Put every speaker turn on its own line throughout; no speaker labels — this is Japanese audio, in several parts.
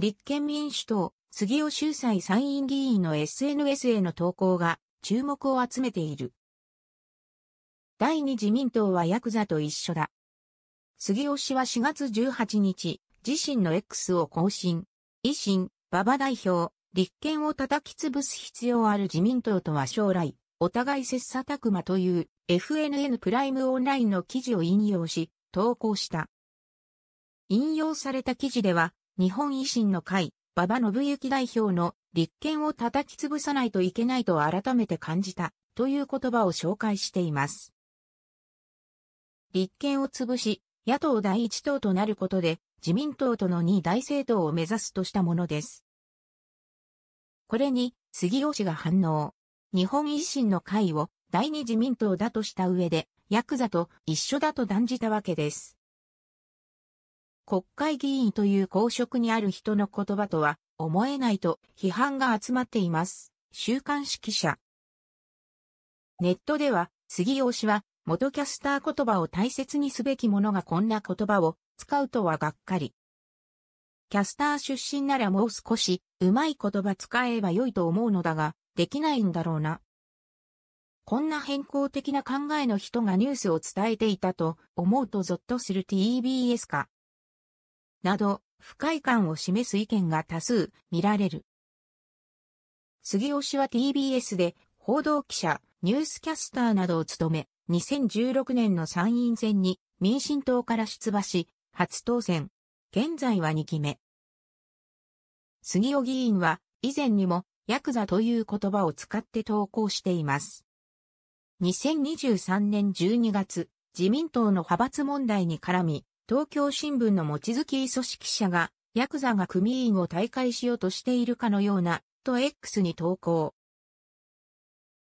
立憲民主党、杉尾秀才参院議員の SNS への投稿が注目を集めている。第二自民党はヤクザと一緒だ。杉尾氏は4月18日、自身の X を更新。維新、馬場代表、立憲を叩き潰す必要ある自民党とは将来、お互い切磋琢磨という FNN プライムオンラインの記事を引用し、投稿した。引用された記事では、日本維新の会、馬場信之代表の立憲を叩き潰さないといけないと改めて感じたという言葉を紹介しています。立憲を潰し、野党第一党となることで自民党との二大政党を目指すとしたものです。これに杉尾氏が反応。日本維新の会を第二自民党だとした上で、ヤクザと一緒だと断じたわけです。国会議員という公職にある人の言葉とは思えないと批判が集まっています。週刊誌記者。ネットでは、杉尾氏は、元キャスター言葉を大切にすべき者がこんな言葉を使うとはがっかり。キャスター出身ならもう少し、うまい言葉使えば良いと思うのだが、できないんだろうな。こんな変更的な考えの人がニュースを伝えていたと思うとゾッとする TBS か。など、不快感を示す意見が多数見られる。杉尾氏は TBS で報道記者、ニュースキャスターなどを務め、2016年の参院選に民進党から出馬し、初当選。現在は2期目。杉尾議員は以前にもヤクザという言葉を使って投稿しています。2023年12月、自民党の派閥問題に絡み、東京新聞の持月組織記者が、ヤクザが組員を退会しようとしているかのような、と X に投稿。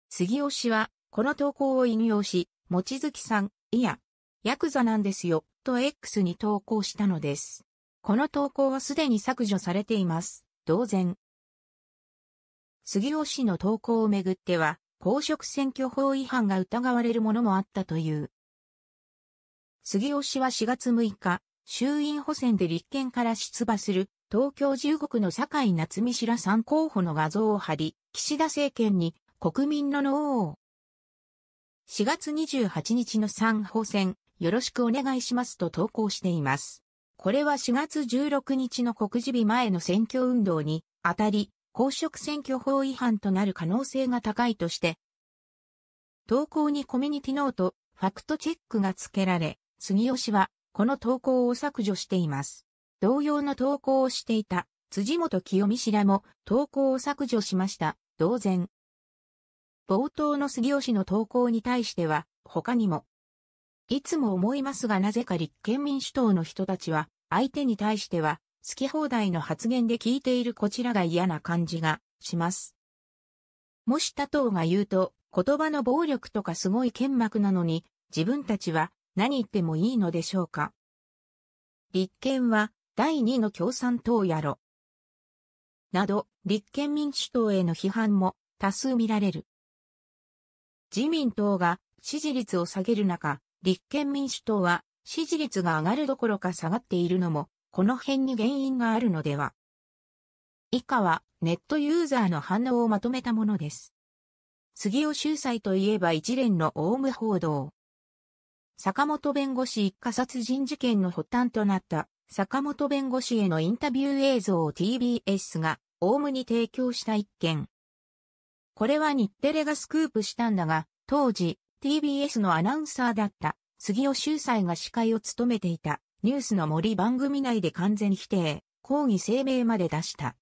杉尾氏は、この投稿を引用し、持月さん、いや、ヤクザなんですよ、と X に投稿したのです。この投稿はすでに削除されています。同然。杉尾氏の投稿をめぐっては、公職選挙法違反が疑われるものもあったという。杉尾氏は4月6日、衆院補選で立憲から出馬する、東京1国のの井夏美氏ら3候補の画像を貼り、岸田政権に国民の脳を。4月28日の3補選、よろしくお願いしますと投稿しています。これは4月16日の告示日前の選挙運動にあたり、公職選挙法違反となる可能性が高いとして、投稿にコミュニティノート、ファクトチェックが付けられ、杉吉は、この投稿を削除しています。同様の投稿をしていた、辻元清美氏らも投稿を削除しました。同然。冒頭の杉吉の投稿に対しては、他にも、いつも思いますがなぜか立憲民主党の人たちは、相手に対しては、好き放題の発言で聞いているこちらが嫌な感じがします。もし他党が言うと、言葉の暴力とかすごい剣幕なのに、自分たちは何言ってもいいのでしょうか。立憲は第2の共産党やろ。など、立憲民主党への批判も多数見られる。自民党が支持率を下げる中、立憲民主党は支持率が上がるどころか下がっているのも、この辺に原因があるのでは。以下はネットユーザーの反応をまとめたものです。杉尾秀才といえば一連のオウム報道。坂本弁護士一家殺人事件の発端となった坂本弁護士へのインタビュー映像を TBS がオウムに提供した一件。これは日テレがスクープしたんだが、当時 TBS のアナウンサーだった杉尾秀才が司会を務めていたニュースの森番組内で完全否定、抗議声明まで出した。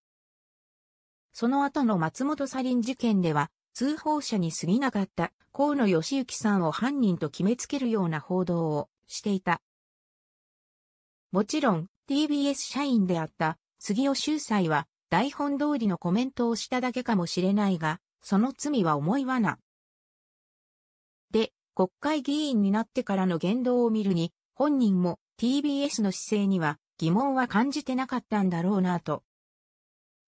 その後の松本サリン事件では通報者に過ぎなかった河野義行さんを犯人と決めつけるような報道をしていた。もちろん TBS 社員であった杉尾秀才は台本通りのコメントをしただけかもしれないが、その罪は重いわな。で、国会議員になってからの言動を見るに、本人も TBS の姿勢には疑問は感じてなかったんだろうなと。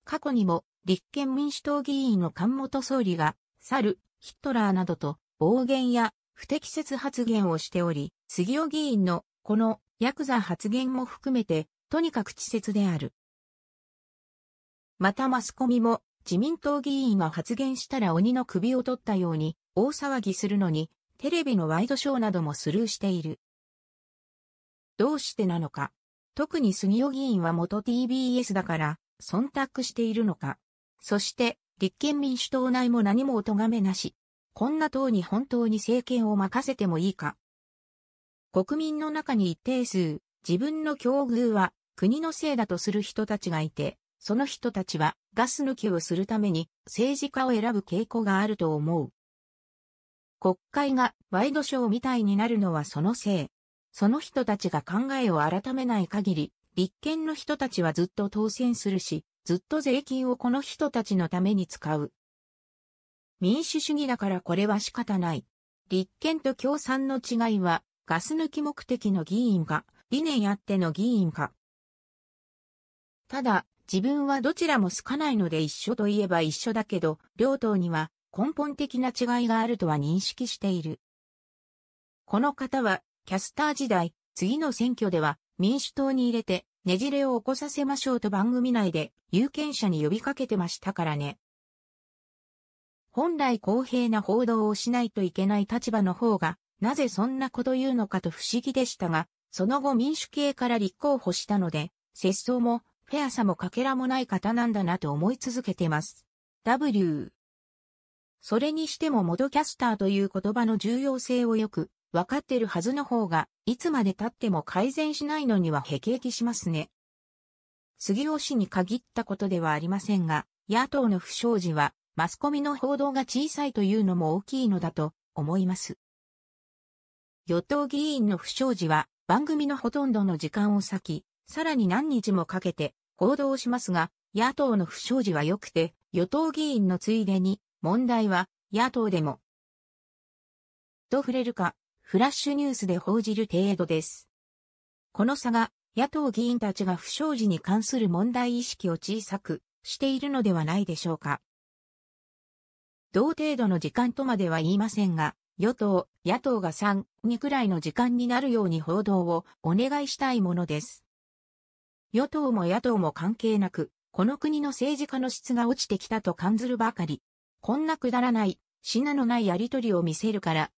過去にも立憲民主党議員の菅元総理が、去る、ヒットラーなどと暴言や不適切発言をしており、杉尾議員のこのヤクザ発言も含めて、とにかく稚拙である。またマスコミも自民党議員が発言したら鬼の首を取ったように大騒ぎするのに、テレビのワイドショーなどもスルーしている。どうしてなのか。特に杉尾議員は元 TBS だから、忖度しているのか。そして、立憲民主党内も何もお咎めなし。こんな党に本当に政権を任せてもいいか。国民の中に一定数、自分の境遇は国のせいだとする人たちがいて、その人たちはガス抜きをするために政治家を選ぶ傾向があると思う。国会がワイドショーみたいになるのはそのせい。その人たちが考えを改めない限り、立憲の人たちはずっと当選するし、ずっと税金をこの人たちのために使う。民主主義だからこれは仕方ない。立憲と共産の違いは、ガス抜き目的の議員か、理念あっての議員か。ただ、自分はどちらも好かないので一緒といえば一緒だけど、両党には根本的な違いがあるとは認識している。この方は、キャスター時代、次の選挙では民主党に入れてねじれを起こさせましょうと番組内で有権者に呼びかけてましたからね。本来公平な報道をしないといけない立場の方が、なぜそんなこと言うのかと不思議でしたが、その後民主系から立候補したので、節操も、フェアさも欠片もない方なんだなと思い続けてます。W。それにしてもモドキャスターという言葉の重要性をよく分かってるはずの方が、いつまで経っても改善しないのにはへきへきしますね。杉尾氏に限ったことではありませんが、野党の不祥事は、マスコミの報道が小さいというのも大きいのだと思います。与党議員の不祥事は、番組のほとんどの時間を割き、さらに何日もかけて報道しますが、野党の不祥事は良くて、与党議員のついでに、問題は野党でも、と触れるか、フラッシュニュースで報じる程度です。この差が、野党議員たちが不祥事に関する問題意識を小さくしているのではないでしょうか。同程度の時間とまでは言いませんが、与党、野党が3、2くらいの時間になるように報道をお願いしたいものです。与党も野党も関係なく、この国の政治家の質が落ちてきたと感ずるばかり。こんなくだらない、品のないやりとりを見せるから、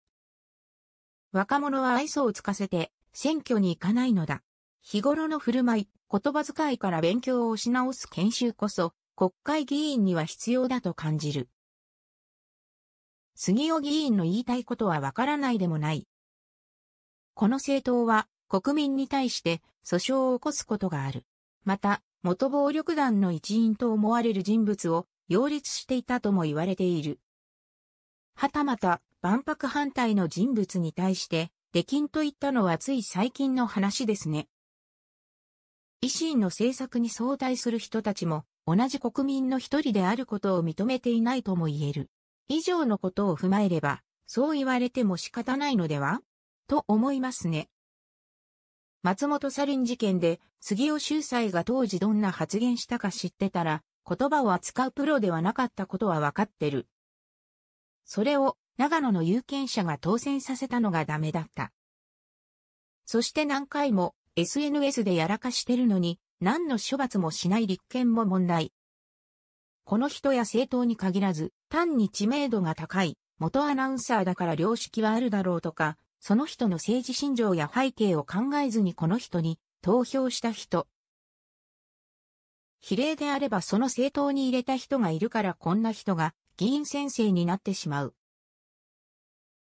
若者は愛想をつかせて選挙に行かないのだ。日頃の振る舞い、言葉遣いから勉強をし直す研修こそ国会議員には必要だと感じる。杉尾議員の言いたいことはわからないでもない。この政党は国民に対して訴訟を起こすことがある。また、元暴力団の一員と思われる人物を擁立していたとも言われている。はたまた、万博反対の人物に対して、出禁と言ったのはつい最近の話ですね。維新の政策に相対する人たちも、同じ国民の一人であることを認めていないとも言える。以上のことを踏まえれば、そう言われても仕方ないのではと思いますね。松本サリン事件で、杉尾秀才が当時どんな発言したか知ってたら、言葉を扱うプロではなかったことはわかってる。それを長野の有権者が当選させたのがダメだった。そして何回も SNS でやらかしてるのに、何の処罰もしない立憲も問題。この人や政党に限らず、単に知名度が高い、元アナウンサーだから良識はあるだろうとか、その人の政治信条や背景を考えずにこの人に投票した人。比例であればその政党に入れた人がいるからこんな人が議員先生になってしまう。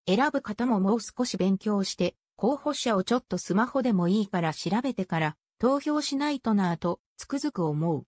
選ぶ方ももう少し勉強して、候補者をちょっとスマホでもいいから調べてから、投票しないとなぁと、つくづく思う。